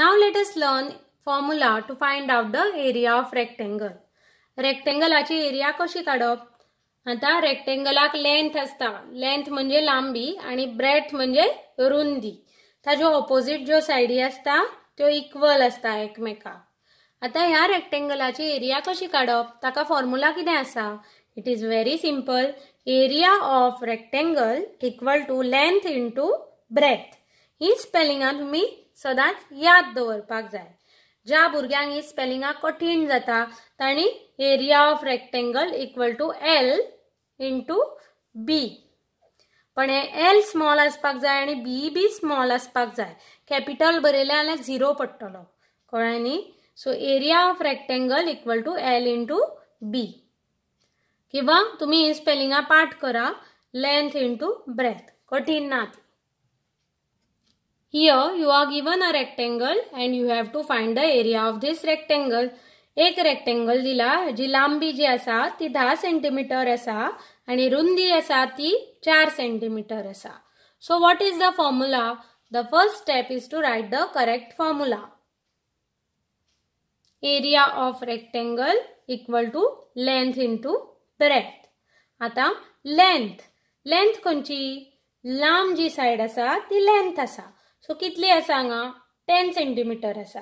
Now let us learn formula to find out the area of rectangle. रेक्टेंगलाची area कशी काढप आता रेक्टेंगलाक length आसता लेंथ म्हणजे लांबी आणि ब्रेथ म्हणजे रुंदी ताज्यो ऑपोजीट जो सायडी आसता तो इक्वल असता एकमेका आता ह्या रेक्टेंगलाची एरिया कशी काढप ताका फॉर्मुला कितें आसा it is very simple area of rectangle equal to length into breadth ही स्पेलिंगां तुम्ही सदांच याद दवरपाक जाय ज्या भुरग्यांक ही स्पेलिंगां कठीण जाता तांणी area of rectangle equal to L into B पण हे एल स्मॉल आसपाक जाय आनी बी बी स्मॉल आसपाक जाय कॅपिटल बरयलें जाल्यार झिरो पडटलो कळ्ळें न्ही so area of rectangle equal to L into B किंवा तुम्ही ही स्पेलिंगा पाठ करा लेंथ इंटू ब्रेथ कठीण ना ती Here you are given a rectangle and you have to find the area of this rectangle. एक रेक्टेंगल दिला जी लांबी जी आसा ती धा सेंटीमीटर आसा आणि रुंदी आसा ती चार सेंटीमीटर आसा so what is the formula the first step is to write the correct formula area of rectangle equal to length to breadth आता लेंथ लेंथ खंयची लांब जी सायड आसा ती लेंथ आसा सो कितली आसा हांगा टेन सेंटीमिटर आसा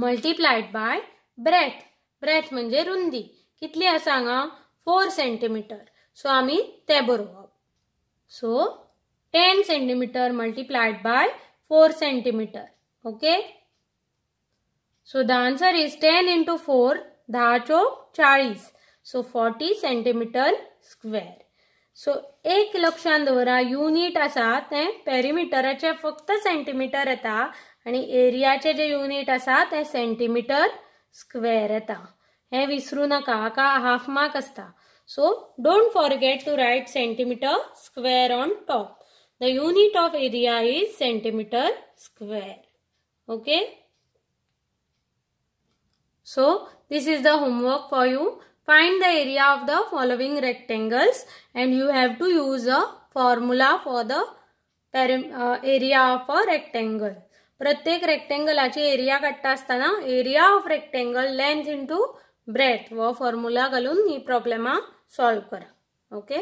मल्टीप्लायड बाय ब्रेथ ब्रेथ म्हणजे रुंदी कितली आसा हांगा फोर सेंटीमिटर सो आमी ते बरोवप so ten centimetre multiplied by four centimetre okay so the answer is ten into four धा चोक चाळीस सो फॉर्टी सेंटीमीटर स्क्वेर सो एक लक्षात दवरा युनिट आसा तें पेरिमिटरचे फक्त सेंटीमीटर येता आणि एरियाचे जे युनिट आसा तें सेंटीमीटर स्क्वेर येता हे विसरू नाका का हाफ मार्क आसता so don't forget to write centimetre square on top the unit of area is centimetre square okay so this is the homework for you Find the area of the following rectangles and you have to use a formula for the area of a rectangle. प्रत्येक रेक्टेंगलाची area काडटा आसतना area of rectangle length into breadth हो formula घालून ही प्रॉब्लेमां solve करा okay